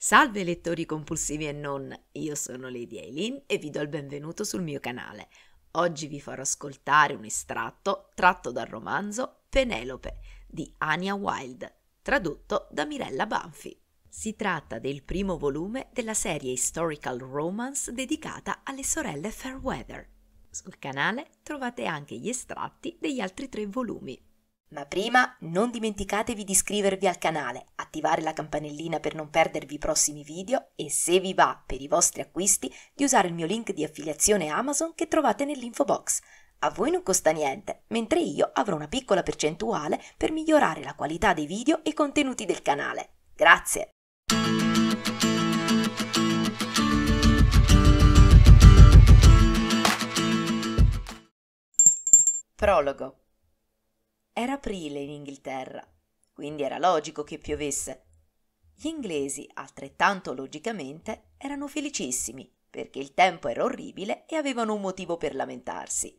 Salve lettori compulsivi e non, io sono Lady Eileen e vi do il benvenuto sul mio canale. Oggi vi farò ascoltare un estratto tratto dal romanzo Penelope di Anya Wilde, tradotto da Mirella Banfi. Si tratta del primo volume della serie Historical Romance dedicata alle sorelle Fairweather. Sul canale trovate anche gli estratti degli altri tre volumi. Ma prima non dimenticatevi di iscrivervi al canale, attivare la campanellina per non perdervi i prossimi video e se vi va per i vostri acquisti di usare il mio link di affiliazione Amazon che trovate nell'info box. A voi non costa niente, mentre io avrò una piccola percentuale per migliorare la qualità dei video e contenuti del canale. Grazie! Prologo era aprile in Inghilterra, quindi era logico che piovesse. Gli inglesi, altrettanto logicamente, erano felicissimi perché il tempo era orribile e avevano un motivo per lamentarsi.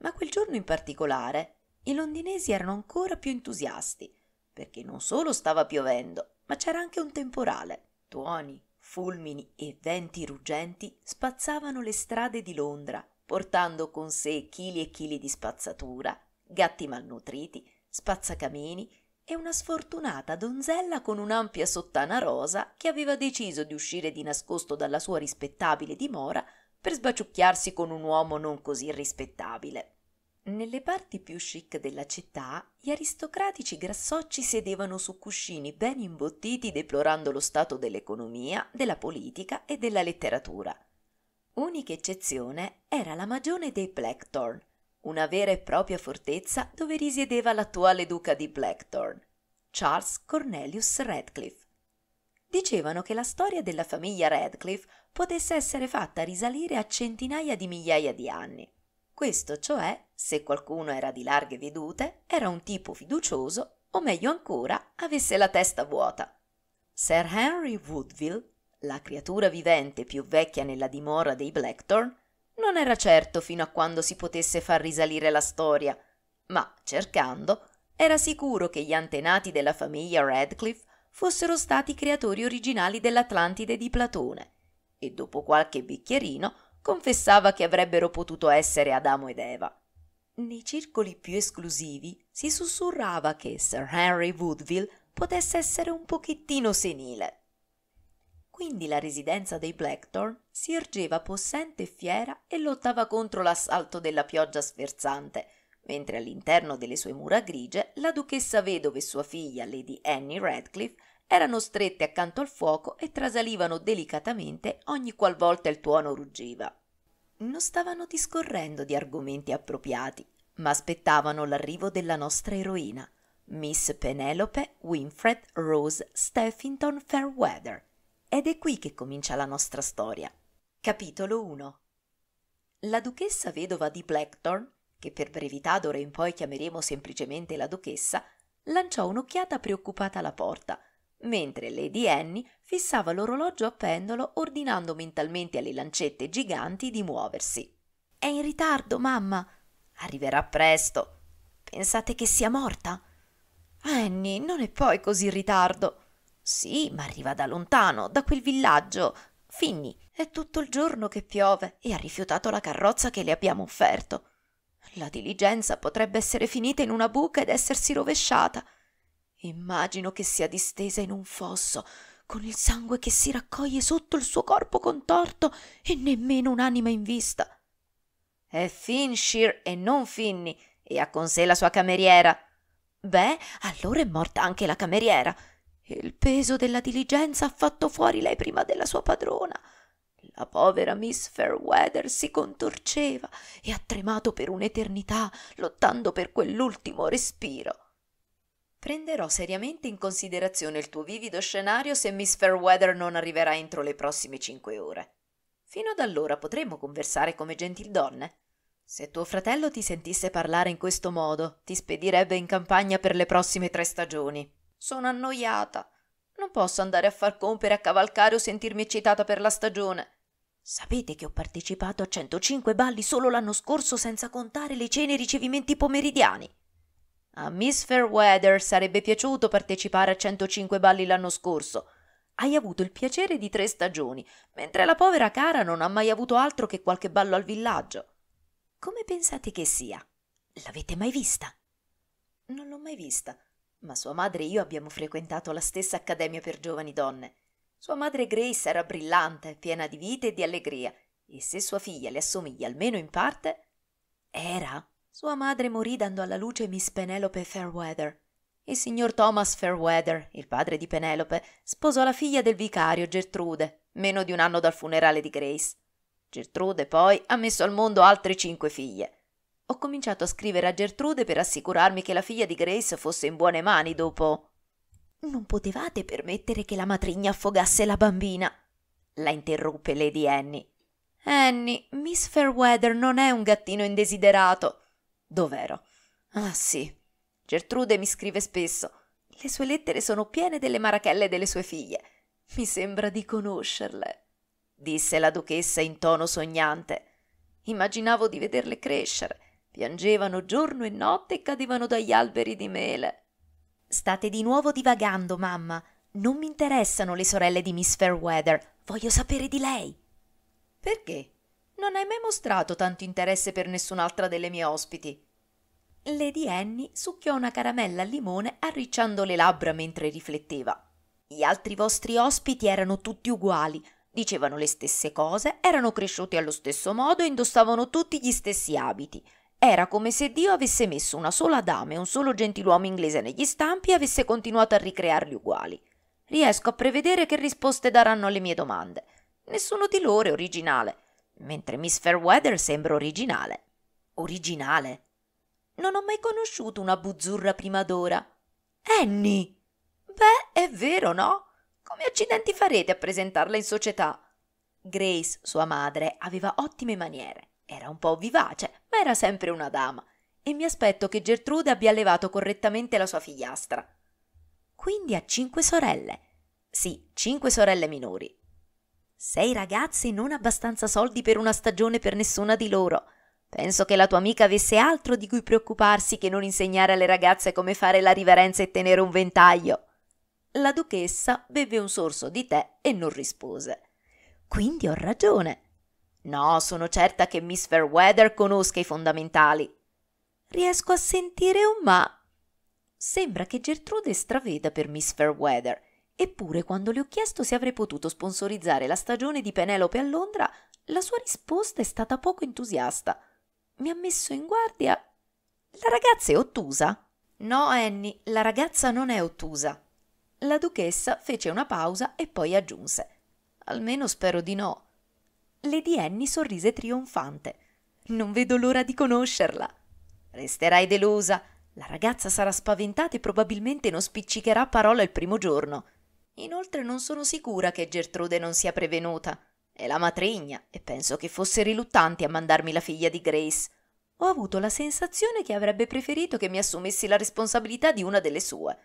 Ma quel giorno in particolare i londinesi erano ancora più entusiasti, perché non solo stava piovendo, ma c'era anche un temporale. Tuoni, fulmini e venti ruggenti spazzavano le strade di Londra, portando con sé chili e chili di spazzatura, gatti malnutriti, spazzacamini e una sfortunata donzella con un'ampia sottana rosa che aveva deciso di uscire di nascosto dalla sua rispettabile dimora per sbaciucchiarsi con un uomo non così rispettabile. Nelle parti più chic della città gli aristocratici grassocci sedevano su cuscini ben imbottiti deplorando lo stato dell'economia, della politica e della letteratura. Unica eccezione era la magione dei Blackthorn, una vera e propria fortezza dove risiedeva l'attuale duca di Blackthorn, Charles Cornelius Radcliffe. Dicevano che la storia della famiglia Radcliffe potesse essere fatta risalire a centinaia di migliaia di anni. Questo, cioè, se qualcuno era di larghe vedute, era un tipo fiducioso o meglio ancora, avesse la testa vuota. Sir Henry Woodville, la creatura vivente più vecchia nella dimora dei Blackthorn, non era certo fino a quando si potesse far risalire la storia, ma cercando era sicuro che gli antenati della famiglia Radcliffe fossero stati creatori originali dell'Atlantide di Platone e dopo qualche bicchierino confessava che avrebbero potuto essere Adamo ed Eva. Nei circoli più esclusivi si sussurrava che Sir Henry Woodville potesse essere un pochettino senile. Quindi la residenza dei Blackthorn si ergeva possente e fiera e lottava contro l'assalto della pioggia sferzante, mentre all'interno delle sue mura grigie la duchessa vedova e sua figlia, Lady Annie Radcliffe, erano strette accanto al fuoco e trasalivano delicatamente ogni qualvolta il tuono ruggiva. Non stavano discorrendo di argomenti appropriati, ma aspettavano l'arrivo della nostra eroina, Miss Penelope Winfred Rose Steffington Fairweather, ed è qui che comincia la nostra storia. Capitolo 1 La duchessa vedova di Blackthorn, che per brevità d'ora in poi chiameremo semplicemente la duchessa, lanciò un'occhiata preoccupata alla porta, mentre Lady Annie fissava l'orologio a pendolo ordinando mentalmente alle lancette giganti di muoversi. È in ritardo, mamma. Arriverà presto. Pensate che sia morta? Annie, non è poi così in ritardo. Sì, ma arriva da lontano, da quel villaggio. Finni, è tutto il giorno che piove e ha rifiutato la carrozza che le abbiamo offerto. La diligenza potrebbe essere finita in una buca ed essersi rovesciata. Immagino che sia distesa in un fosso, con il sangue che si raccoglie sotto il suo corpo contorto e nemmeno un'anima in vista. È Finshir e non Finny, e ha con sé la sua cameriera. Beh, allora è morta anche la cameriera il peso della diligenza ha fatto fuori lei prima della sua padrona la povera miss fairweather si contorceva e ha tremato per un'eternità lottando per quell'ultimo respiro prenderò seriamente in considerazione il tuo vivido scenario se miss fairweather non arriverà entro le prossime cinque ore fino ad allora potremo conversare come gentildonne se tuo fratello ti sentisse parlare in questo modo ti spedirebbe in campagna per le prossime tre stagioni sono annoiata. Non posso andare a far compere a cavalcare o sentirmi eccitata per la stagione. Sapete che ho partecipato a 105 balli solo l'anno scorso senza contare le cene e i ricevimenti pomeridiani. A Miss Fairweather sarebbe piaciuto partecipare a 105 balli l'anno scorso. Hai avuto il piacere di tre stagioni, mentre la povera cara non ha mai avuto altro che qualche ballo al villaggio. Come pensate che sia? L'avete mai vista? Non l'ho mai vista ma sua madre e io abbiamo frequentato la stessa accademia per giovani donne. Sua madre Grace era brillante, piena di vita e di allegria, e se sua figlia le assomiglia almeno in parte, era. Sua madre morì dando alla luce Miss Penelope Fairweather. Il signor Thomas Fairweather, il padre di Penelope, sposò la figlia del vicario Gertrude, meno di un anno dal funerale di Grace. Gertrude poi ha messo al mondo altre cinque figlie. Ho cominciato a scrivere a Gertrude per assicurarmi che la figlia di Grace fosse in buone mani dopo. Non potevate permettere che la matrigna affogasse la bambina, la interruppe Lady Annie. Annie, Miss Fairweather non è un gattino indesiderato. Dov'ero? Ah sì. Gertrude mi scrive spesso. Le sue lettere sono piene delle marachelle delle sue figlie. Mi sembra di conoscerle, disse la duchessa in tono sognante. Immaginavo di vederle crescere piangevano giorno e notte e cadevano dagli alberi di mele. State di nuovo divagando, mamma. Non mi interessano le sorelle di Miss Fairweather. Voglio sapere di lei. Perché? Non hai mai mostrato tanto interesse per nessun'altra delle mie ospiti. Lady Annie succhiò una caramella al limone arricciando le labbra mentre rifletteva. Gli altri vostri ospiti erano tutti uguali, dicevano le stesse cose, erano cresciuti allo stesso modo e indossavano tutti gli stessi abiti. Era come se Dio avesse messo una sola dame e un solo gentiluomo inglese negli stampi e avesse continuato a ricrearli uguali. Riesco a prevedere che risposte daranno alle mie domande. Nessuno di loro è originale, mentre Miss Fairweather sembra originale. Originale? Non ho mai conosciuto una buzzurra prima d'ora. Annie! Beh, è vero, no? Come accidenti farete a presentarla in società? Grace, sua madre, aveva ottime maniere. Era un po' vivace, ma era sempre una dama, e mi aspetto che Gertrude abbia allevato correttamente la sua figliastra. Quindi ha cinque sorelle. Sì, cinque sorelle minori. Sei ragazzi non abbastanza soldi per una stagione per nessuna di loro. Penso che la tua amica avesse altro di cui preoccuparsi che non insegnare alle ragazze come fare la riverenza e tenere un ventaglio. La duchessa beve un sorso di tè e non rispose. Quindi ho ragione. No, sono certa che Miss Fairweather conosca i fondamentali. Riesco a sentire un ma. Sembra che Gertrude straveda per Miss Fairweather, eppure quando le ho chiesto se avrei potuto sponsorizzare la stagione di Penelope a Londra, la sua risposta è stata poco entusiasta. Mi ha messo in guardia. La ragazza è ottusa? No, Annie, la ragazza non è ottusa. La duchessa fece una pausa e poi aggiunse. Almeno spero di no. Lady Annie sorrise trionfante. Non vedo l'ora di conoscerla. Resterai delusa. La ragazza sarà spaventata e probabilmente non spiccicherà parola il primo giorno. Inoltre non sono sicura che Gertrude non sia prevenuta. È la matrigna e penso che fosse riluttante a mandarmi la figlia di Grace. Ho avuto la sensazione che avrebbe preferito che mi assumessi la responsabilità di una delle sue.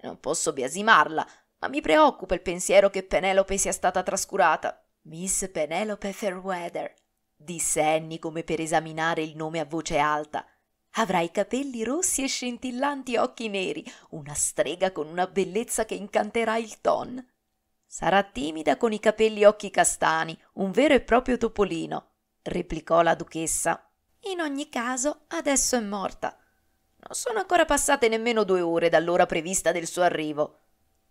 Non posso biasimarla, ma mi preoccupa il pensiero che Penelope sia stata trascurata miss penelope fairweather disse anny come per esaminare il nome a voce alta avrà i capelli rossi e scintillanti occhi neri una strega con una bellezza che incanterà il ton sarà timida con i capelli occhi castani un vero e proprio topolino replicò la duchessa in ogni caso adesso è morta non sono ancora passate nemmeno due ore dall'ora prevista del suo arrivo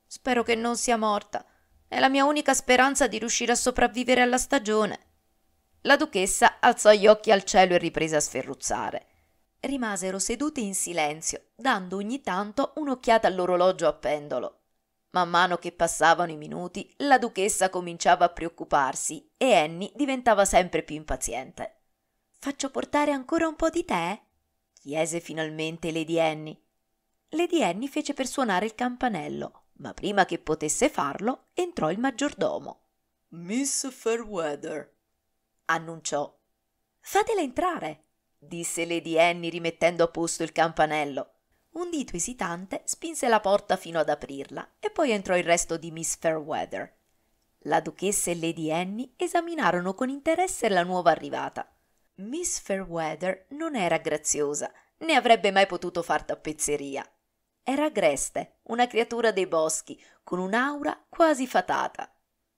spero che non sia morta è la mia unica speranza di riuscire a sopravvivere alla stagione. La duchessa alzò gli occhi al cielo e riprese a sferruzzare. Rimasero sedute in silenzio, dando ogni tanto un'occhiata all'orologio a pendolo. Man mano che passavano i minuti, la duchessa cominciava a preoccuparsi e Annie diventava sempre più impaziente. Faccio portare ancora un po' di tè? chiese finalmente Lady Annie. Lady Annie fece per suonare il campanello ma prima che potesse farlo entrò il maggiordomo. Miss Fairweather, annunciò. Fatela entrare, disse Lady Annie rimettendo a posto il campanello. Un dito esitante spinse la porta fino ad aprirla e poi entrò il resto di Miss Fairweather. La duchessa e Lady Annie esaminarono con interesse la nuova arrivata. Miss Fairweather non era graziosa, né avrebbe mai potuto far tappezzeria, era agreste, una creatura dei boschi, con un'aura quasi fatata.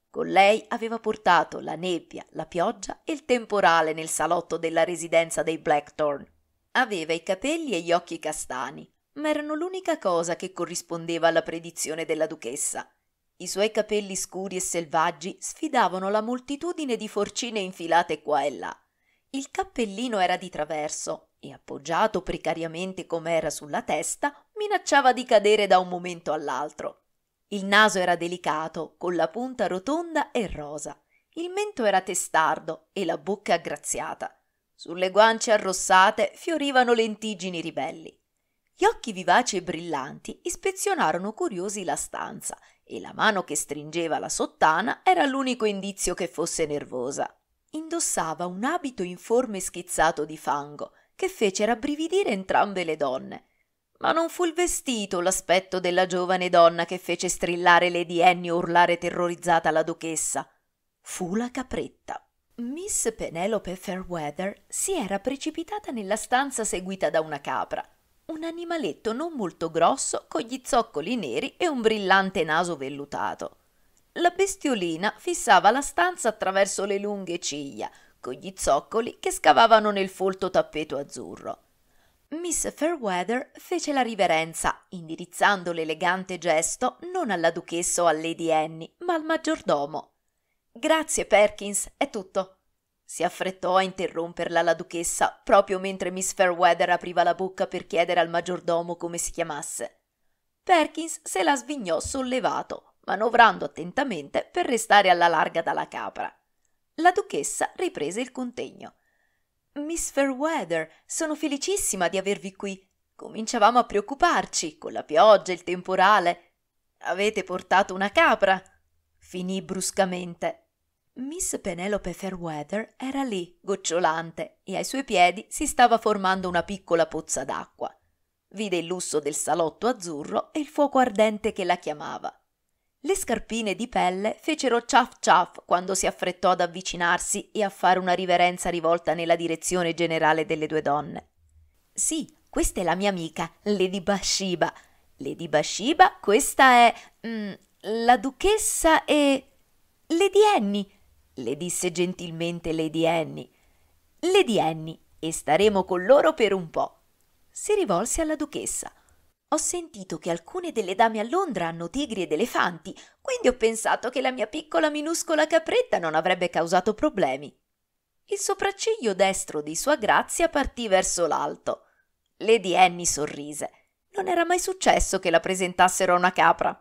Con lei aveva portato la nebbia, la pioggia e il temporale nel salotto della residenza dei Blackthorn. Aveva i capelli e gli occhi castani, ma erano l'unica cosa che corrispondeva alla predizione della duchessa. I suoi capelli scuri e selvaggi sfidavano la moltitudine di forcine infilate qua e là. Il cappellino era di traverso e appoggiato precariamente com'era sulla testa minacciava di cadere da un momento all'altro. Il naso era delicato, con la punta rotonda e rosa. Il mento era testardo e la bocca aggraziata. Sulle guance arrossate fiorivano lentiggini ribelli. Gli occhi vivaci e brillanti ispezionarono curiosi la stanza e la mano che stringeva la sottana era l'unico indizio che fosse nervosa. Indossava un abito informe schizzato di fango che fece rabbrividire entrambe le donne ma non fu il vestito l'aspetto della giovane donna che fece strillare Lady Annie o urlare terrorizzata la duchessa. Fu la capretta. Miss Penelope Fairweather si era precipitata nella stanza seguita da una capra, un animaletto non molto grosso con gli zoccoli neri e un brillante naso vellutato. La bestiolina fissava la stanza attraverso le lunghe ciglia, con gli zoccoli che scavavano nel folto tappeto azzurro. Miss Fairweather fece la riverenza, indirizzando l'elegante gesto non alla duchessa o a Lady Annie, ma al maggiordomo. Grazie, Perkins, è tutto. Si affrettò a interromperla la duchessa proprio mentre Miss Fairweather apriva la bocca per chiedere al maggiordomo come si chiamasse. Perkins se la svignò sollevato, manovrando attentamente per restare alla larga dalla capra. La duchessa riprese il contegno. Miss Fairweather, sono felicissima di avervi qui. Cominciavamo a preoccuparci, con la pioggia, il temporale. Avete portato una capra. Finì bruscamente. Miss Penelope Fairweather era lì, gocciolante, e ai suoi piedi si stava formando una piccola pozza d'acqua. Vide il lusso del salotto azzurro e il fuoco ardente che la chiamava. Le scarpine di pelle fecero ciaf ciaf quando si affrettò ad avvicinarsi e a fare una riverenza rivolta nella direzione generale delle due donne. Sì, questa è la mia amica, Lady Bathsheba. Lady Bathsheba, questa è... Mm, la duchessa e... Lady Annie, le disse gentilmente Lady Annie. Lady Annie, e staremo con loro per un po'. Si rivolse alla duchessa. Ho sentito che alcune delle dame a Londra hanno tigri ed elefanti, quindi ho pensato che la mia piccola minuscola capretta non avrebbe causato problemi. Il sopracciglio destro di sua grazia partì verso l'alto. Lady Annie sorrise. Non era mai successo che la presentassero a una capra.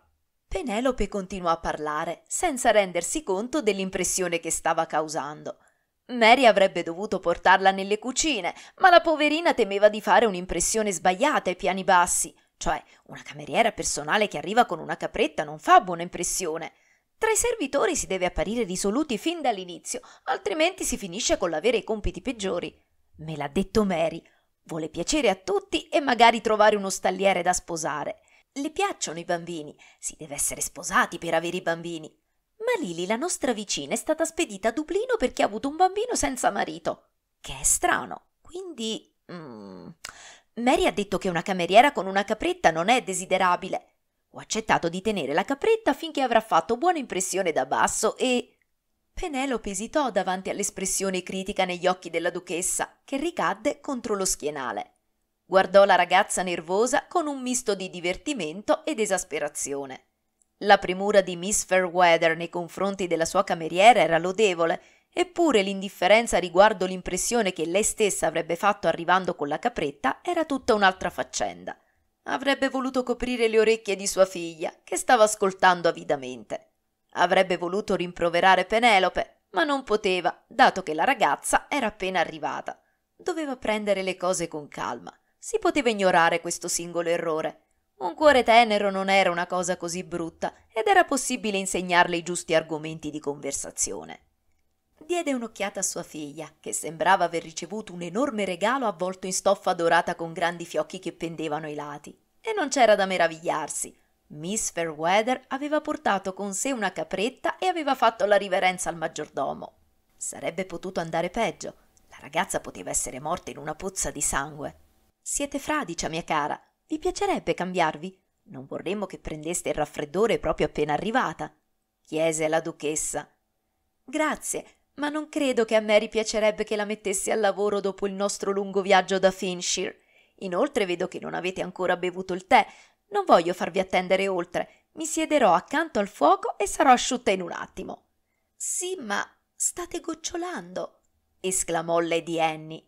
Penelope continuò a parlare, senza rendersi conto dell'impressione che stava causando. Mary avrebbe dovuto portarla nelle cucine, ma la poverina temeva di fare un'impressione sbagliata ai piani bassi. Cioè, una cameriera personale che arriva con una capretta non fa buona impressione. Tra i servitori si deve apparire risoluti fin dall'inizio, altrimenti si finisce con l'avere i compiti peggiori. Me l'ha detto Mary. Vuole piacere a tutti e magari trovare uno stalliere da sposare. Le piacciono i bambini, si deve essere sposati per avere i bambini. Ma Lily, la nostra vicina, è stata spedita a Dublino perché ha avuto un bambino senza marito. Che è strano. Quindi... Mm, Mary ha detto che una cameriera con una capretta non è desiderabile. Ho accettato di tenere la capretta finché avrà fatto buona impressione da basso e. Penelope esitò davanti all'espressione critica negli occhi della duchessa, che ricadde contro lo schienale. Guardò la ragazza nervosa con un misto di divertimento ed esasperazione. La premura di Miss Fairweather nei confronti della sua cameriera era lodevole Eppure l'indifferenza riguardo l'impressione che lei stessa avrebbe fatto arrivando con la capretta era tutta un'altra faccenda. Avrebbe voluto coprire le orecchie di sua figlia, che stava ascoltando avidamente. Avrebbe voluto rimproverare Penelope, ma non poteva, dato che la ragazza era appena arrivata. Doveva prendere le cose con calma. Si poteva ignorare questo singolo errore. Un cuore tenero non era una cosa così brutta ed era possibile insegnarle i giusti argomenti di conversazione diede un'occhiata a sua figlia, che sembrava aver ricevuto un enorme regalo avvolto in stoffa dorata con grandi fiocchi che pendevano ai lati. E non c'era da meravigliarsi. Miss Fairweather aveva portato con sé una capretta e aveva fatto la riverenza al maggiordomo. Sarebbe potuto andare peggio. La ragazza poteva essere morta in una pozza di sangue. Siete fradicia, mia cara. Vi piacerebbe cambiarvi? Non vorremmo che prendeste il raffreddore proprio appena arrivata, chiese la duchessa. Grazie, ma non credo che a Mary piacerebbe che la mettessi al lavoro dopo il nostro lungo viaggio da Finshire. Inoltre vedo che non avete ancora bevuto il tè. Non voglio farvi attendere oltre. Mi siederò accanto al fuoco e sarò asciutta in un attimo. Sì, ma state gocciolando, esclamò Lady Annie.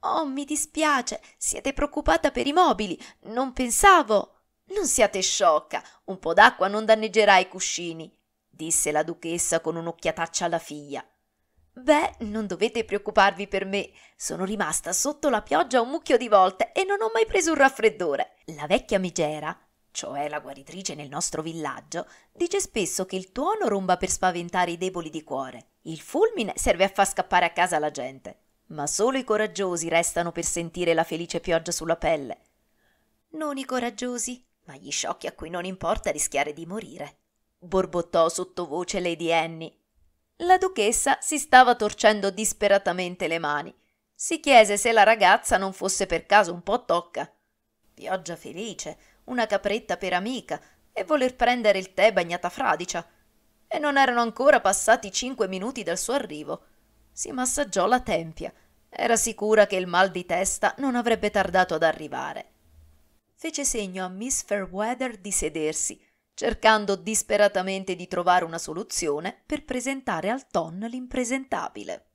Oh, mi dispiace, siete preoccupata per i mobili. Non pensavo. Non siate sciocca, un po' d'acqua non danneggerà i cuscini, disse la duchessa con un'occhiataccia alla figlia. Beh, non dovete preoccuparvi per me. Sono rimasta sotto la pioggia un mucchio di volte e non ho mai preso un raffreddore. La vecchia Migera, cioè la guaritrice nel nostro villaggio, dice spesso che il tuono romba per spaventare i deboli di cuore. Il fulmine serve a far scappare a casa la gente. Ma solo i coraggiosi restano per sentire la felice pioggia sulla pelle. Non i coraggiosi, ma gli sciocchi a cui non importa rischiare di morire. Borbottò sottovoce Lady Annie la duchessa si stava torcendo disperatamente le mani. Si chiese se la ragazza non fosse per caso un po' tocca. Pioggia felice, una capretta per amica e voler prendere il tè bagnata fradicia. E non erano ancora passati cinque minuti dal suo arrivo. Si massaggiò la tempia. Era sicura che il mal di testa non avrebbe tardato ad arrivare. Fece segno a Miss Fairweather di sedersi cercando disperatamente di trovare una soluzione per presentare al Ton l'impresentabile.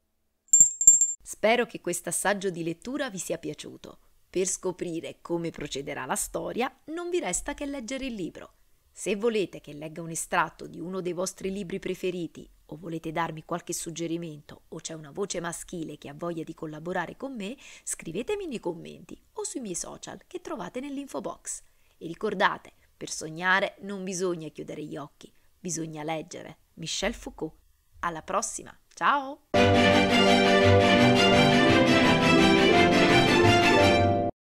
Spero che questo assaggio di lettura vi sia piaciuto. Per scoprire come procederà la storia non vi resta che leggere il libro. Se volete che legga un estratto di uno dei vostri libri preferiti o volete darmi qualche suggerimento o c'è una voce maschile che ha voglia di collaborare con me, scrivetemi nei commenti o sui miei social che trovate nell'info box. E ricordate, per sognare non bisogna chiudere gli occhi, bisogna leggere. Michel Foucault. Alla prossima, ciao!